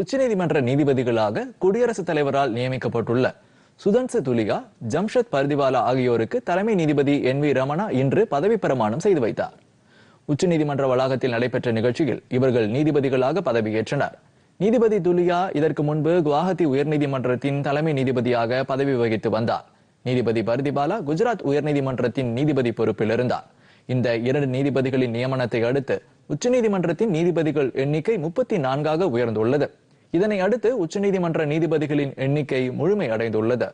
உச்சநீதிமன்ற நீதிபதிகளாக குடியரசுத் தலைவரால் நியமிக்கப்பட்டுள்ள சுதன்ச துலிகா ஜம்ஷத் பர்திவாலா ஆகியோருக்கு தலைமை நீதிபதி என் வி ரமணா இன்று பதவி பிரமாணம் செய்து வைத்தார் உச்சநீதிமன்ற வளாகத்தில் நடைபெற்ற நிகழ்ச்சியில் இவர்கள் நீதிபதிகளாக பதவியேற்றனர் நீதிபதி துலியா இதற்கு முன்பு குவாஹத்தி உயர்நீதிமன்றத்தின் தலைமை நீதிபதியாக பதவி வகித்து வந்தார் நீதிபதி பர்திபாலா குஜராத் உயர்நீதிமன்றத்தின் நீதிபதி பொறுப்பில் இருந்தார் இந்த இரண்டு நீதிபதிகளின் நியமனத்தை அடுத்து உச்சநீதிமன்றத்தின் நீதிபதிகள் எண்ணிக்கை முப்பத்தி நான்காக உயர்ந்துள்ளது இதனை அடுத்து உச்சநீதிமன்ற நீதிபதிகளின் எண்ணிக்கை முழுமை அடைந்துள்ளது